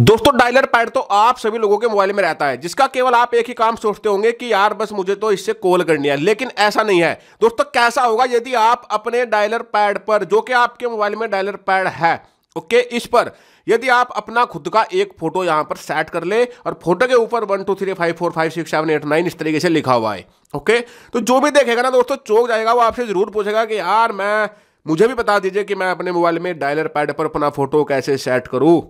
दोस्तों dialer pad तो आप सभी लोगों के मोबाइल में रहता है जिसका केवल आप एक ही काम सोचते होंगे कि यार बस मुझे तो इससे कॉल करनी है लेकिन ऐसा नहीं है दोस्तों कैसा होगा यदि आप अपने डायलर पैड पर जो कि आपके मोबाइल में डायलर पैड है ओके इस पर यदि आप अपना खुद का एक फोटो यहां पर सेट कर ले और फोटो के ऊपर one two three five four five six seven eight nine इस तरीके से लिखा हुआ है ओके तो जो भी देखेगा ना दोस्तों चौक जाएगा वो आपसे जरूर पूछेगा कि यार मैं मुझे भी बता दीजिए कि मैं अपने मोबाइल में डायलर पैड पर अपना फोटो कैसे सेट करूँ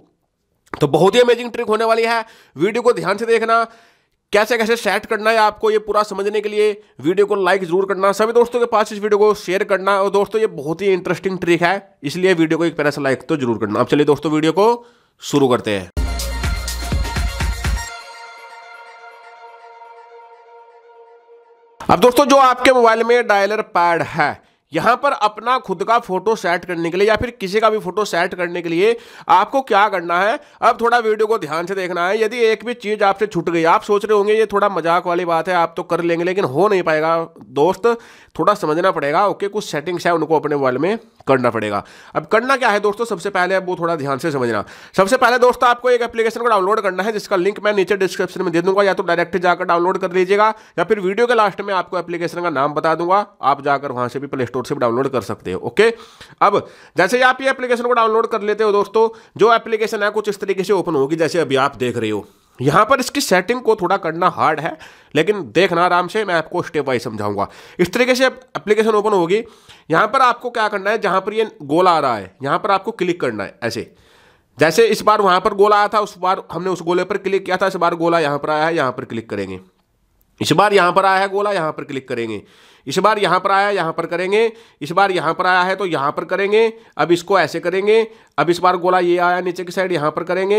तो बहुत ही अमेजिंग ट्रिक होने वाली है वीडियो को ध्यान से देखना कैसे कैसे सेट करना है आपको ये पूरा समझने के लिए वीडियो को लाइक जरूर करना सभी दोस्तों के पास इस वीडियो को शेयर करना और दोस्तों ये बहुत ही इंटरेस्टिंग ट्रिक है इसलिए वीडियो को एक तरह से लाइक तो जरूर करना अब चलिए दोस्तों वीडियो को शुरू करते हैं अब दोस्तों जो आपके मोबाइल में डायलर पैड है यहां पर अपना खुद का फोटो सेट करने के लिए या फिर किसी का भी फोटो सेट करने के लिए आपको क्या करना है अब थोड़ा वीडियो को ध्यान से देखना है यदि एक भी चीज आपसे छूट गई आप सोच रहे होंगे ये थोड़ा मजाक वाली बात है आप तो कर लेंगे लेकिन हो नहीं पाएगा दोस्त थोड़ा समझना पड़ेगा ओके कुछ सेटिंग्स है उनको अपने मोबाइल में करना पड़ेगा अब करना क्या है दोस्तों सबसे पहले वो थोड़ा ध्यान से समझना सबसे पहले दोस्तों आपको एक एप्लीकेशन को डाउनलोड करना है जिसका लिंक मैं नीचे डिस्क्रिप्शन में दे दूंगा या तो डायरेक्ट जाकर डाउनलोड कर लीजिएगा या फिर वीडियो के लास्ट में आपको एप्लीकेशन का नाम बता दूंगा आप जाकर वहां से भी प्ले स्टोर से भी डाउनलोड कर सकते हो ओके अब जैसे ही आप ये एप्लीकेशन को डाउनलोड कर लेते हो दोस्तों जो एप्लीकेशन है कुछ इस तरीके से ओपन होगी जैसे अभी आप देख रहे हो यहाँ पर इसकी सेटिंग को थोड़ा करना हार्ड है लेकिन देखना आराम से मैं आपको स्टेप वाइज समझाऊंगा इस तरीके से एप्लीकेशन ओपन होगी यहाँ पर आपको क्या करना है जहाँ पर ये गोला आ रहा है यहाँ पर आपको क्लिक करना है ऐसे जैसे इस बार वहाँ पर गोला आया था उस बार हमने उस गोले पर क्लिक किया था इस बार गोला यहाँ पर आया है यहाँ पर क्लिक करेंगे इस बार यहाँ पर आया है गोला यहाँ पर क्लिक करेंगे इस बार यहाँ पर आया यहाँ पर करेंगे इस बार यहाँ पर आया है तो यहाँ पर करेंगे अब इसको ऐसे करेंगे अब इस बार गोला ये आया नीचे की साइड यहाँ पर करेंगे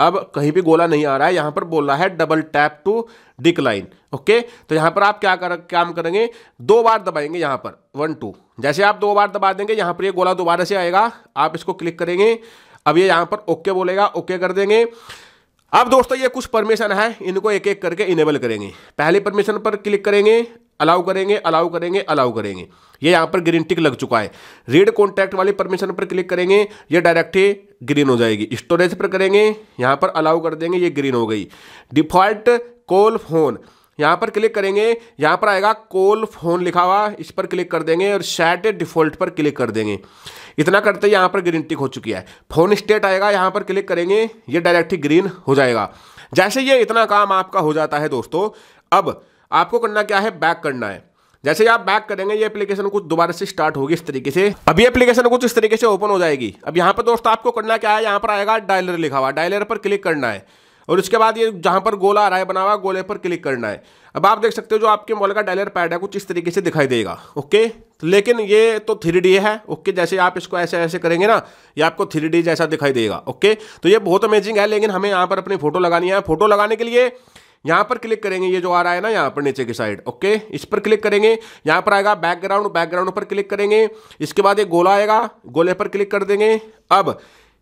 अब कहीं भी गोला नहीं आ रहा है यहां पर बोल रहा है double tap to decline okay तो यहां पर आप क्या कर काम करेंगे दो बार दबाएंगे यहां पर वन टू जैसे आप दो बार दबा देंगे यहां पर ये यह गोला दोबारा से आएगा आप इसको क्लिक करेंगे अब ये यह पर ओके बोलेगा ओके कर देंगे अब दोस्तों ये कुछ परमिशन है इनको एक एक करके इनेबल करेंगे पहले परमिशन पर क्लिक करेंगे अलाउ करेंगे अलाउ करेंगे अलाउ करेंगे ये यहाँ पर ग्रीन टिक लग चुका है रीड कॉन्टैक्ट वाली परमिशन पर क्लिक करेंगे ये डायरेक्ट ही ग्रीन हो जाएगी स्टोरेज पर करेंगे यहाँ पर अलाउ कर देंगे ये ग्रीन हो गई डिफ़ॉल्ट कॉल फोन यहाँ पर क्लिक करेंगे यहाँ पर आएगा कॉल फोन लिखा हुआ इस पर क्लिक कर देंगे और सेट डिफ़ॉल्ट पर क्लिक कर देंगे इतना करते यहाँ पर ग्रीन टिक हो चुकी है फोन स्टेट आएगा यहाँ पर क्लिक करेंगे ये डायरेक्ट ही ग्रीन हो जाएगा जैसे ये इतना काम आपका हो जाता है दोस्तों अब आपको करना क्या है बैक करना है जैसे आप बैक करेंगे ये एप्लीकेशन कुछ दोबारा से स्टार्ट होगी इस तरीके से अब ये एप्लीकेशन कुछ इस तरीके से ओपन हो जाएगी अब यहाँ पर दोस्तों आपको करना क्या है यहाँ पर आएगा डायलर लिखा हुआ डायलर पर क्लिक करना है और उसके बाद ये जहाँ पर गोला आ रहा है बना हुआ गोले पर क्लिक करना है अब आप देख सकते हो जो आपके मोबाइल का डायलर पैड है कुछ इस तरीके से दिखाई देगा ओके तो लेकिन ये तो थ्री है ओके जैसे आप इसको ऐसे ऐसे करेंगे ना ये आपको थ्री जैसा दिखाई देगा ओके तो ये बहुत अमेजिंग है लेकिन हमें यहाँ पर अपनी फोटो लगानी है फोटो लगाने के लिए यहां पर क्लिक करेंगे ये जो आ रहा है ना यहां पर नीचे की साइड ओके इस पर क्लिक करेंगे यहां पर आएगा बैकग्राउंड बैकग्राउंड पर क्लिक करेंगे इसके बाद एक गोला आएगा गोले पर क्लिक कर देंगे अब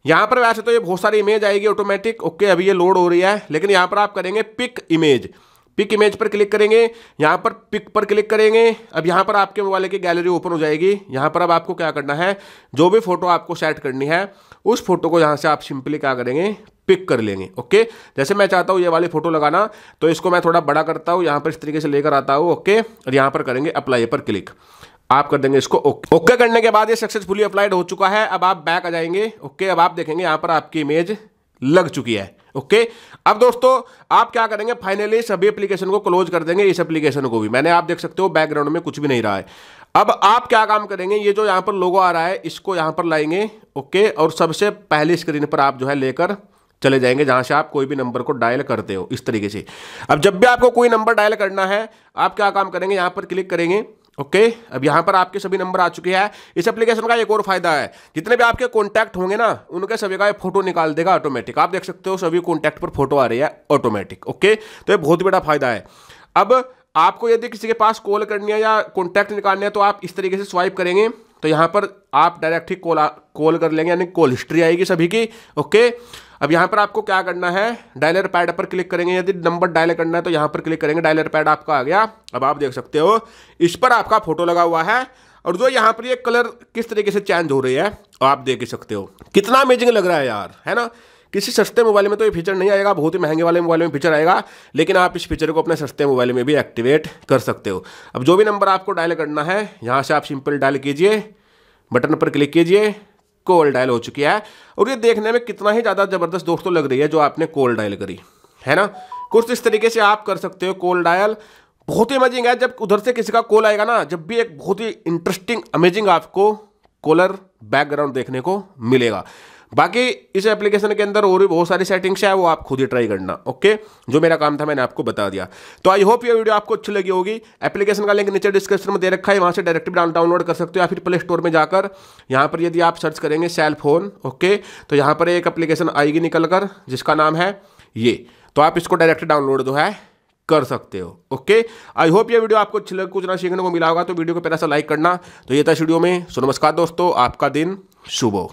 यहाँ पर वैसे तो ये बहुत सारी इमेज आएगी ऑटोमेटिक ओके अभी ये लोड हो रही है लेकिन यहाँ पर आप करेंगे पिक इमेज पिक इमेज पर क्लिक करेंगे यहाँ पर पिक पर क्लिक करेंगे अब यहाँ पर आपके मोबाइल की गैलरी ओपन हो जाएगी यहाँ पर अब आपको क्या करना है जो भी फोटो आपको सेट करनी है उस फोटो को यहाँ से आप सिंपली क्या करेंगे पिक कर लेंगे ओके जैसे मैं चाहता हूँ ये वाली फोटो लगाना तो इसको मैं थोड़ा बड़ा करता हूँ यहाँ पर इस तरीके से लेकर आता हूँ ओके और यहाँ पर करेंगे अप्लाई पर क्लिक आप कर देंगे इसको ओके ओके करने के बाद ये सक्सेसफुली अप्लाइड हो चुका है अब आप बैक आ जाएंगे ओके अब आप देखेंगे यहाँ पर आपकी इमेज लग चुकी है ओके अब दोस्तों आप क्या करेंगे फाइनली सभी एप्लीकेशन को क्लोज कर देंगे इस एप्लीकेशन को भी मैंने आप देख सकते हो बैकग्राउंड में कुछ भी नहीं रहा है अब आप क्या काम करेंगे ये जो यहाँ पर लोगो आ रहा है इसको यहाँ पर लाएंगे ओके और सबसे पहले स्क्रीन पर आप जो है लेकर चले जाएंगे जहाँ से आप कोई भी नंबर को डायल करते हो इस तरीके से अब जब भी आपको कोई नंबर डायल करना है आप क्या काम करेंगे यहाँ पर क्लिक करेंगे ओके okay, अब यहाँ पर आपके सभी नंबर आ चुके हैं इस एप्लीकेशन का एक और फायदा है जितने भी आपके कॉन्टैक्ट होंगे ना उनके सभी का फोटो निकाल देगा ऑटोमेटिक आप देख सकते हो सभी कॉन्टैक्ट पर फोटो आ रही है ऑटोमेटिक ओके okay? तो ये बहुत बड़ा फायदा है अब आपको यदि किसी के पास कॉल करनी है या कॉन्टैक्ट निकालना है तो आप इस तरीके से स्वाइप करेंगे तो यहाँ पर आप डायरेक्ट ही कॉल कॉल कर लेंगे यानी कॉल हिस्ट्री आएगी सभी की ओके अब यहाँ पर आपको क्या करना है डायलर पैड पर क्लिक करेंगे यदि नंबर डायल करना है तो यहाँ पर क्लिक करेंगे डायलर पैड आपका आ गया अब आप देख सकते हो इस पर आपका फोटो लगा हुआ है और जो यहाँ पर ये कलर किस तरीके से चेंज हो रही है आप देख ही सकते हो कितना अमेजिंग लग रहा है यार है ना किसी सस्ते मोबाइल में तो ये फीचर नहीं आएगा बहुत ही महंगे वाले मोबाइल में फीचर आएगा लेकिन आप इस फीचर को अपने सस्ते मोबाइल में भी एक्टिवेट कर सकते हो अब जो भी नंबर आपको डायल करना है यहाँ से आप सिंपल डायल कीजिए बटन पर क्लिक कीजिए कोल डायल हो चुकी है और ये देखने में कितना ही ज़्यादा ज़बरदस्त दोस्तों लग रही है जो आपने कोल डायल करी है ना कुछ इस तरीके से आप कर सकते हो कोल डायल बहुत ही अमेजिंग है जब उधर से किसी का कॉल आएगा ना जब भी एक बहुत ही इंटरेस्टिंग अमेजिंग आपको कॉलर बैकग्राउंड देखने को मिलेगा बाकी इस एप्लीकेशन के अंदर और भी बहुत सारी सेटिंग्स है वो आप खुद ही ट्राई करना ओके जो मेरा काम था मैंने आपको बता दिया तो आई होप ये वीडियो आपको अच्छी लगी होगी एप्लीकेशन का लिंक नीचे डिस्क्रिप्शन में दे रखा है वहाँ से डायरेक्ट भी डाउनलोड कर सकते हो या फिर प्ले स्टोर में जाकर यहाँ पर यदि आप सर्च करेंगे सेल फोन ओके तो यहाँ पर एक एप्लीकेशन आएगी निकल कर जिसका नाम है ये तो आप इसको डायरेक्ट डाउनलोड जो है कर सकते हो ओके आई होप ये वीडियो आपको अच्छी लग कुछ ना सीखने को मिला होगा तो वीडियो को पहले सा लाइक करना तो ये था वीडियो में सो नमस्कार दोस्तों आपका दिन शुभ हो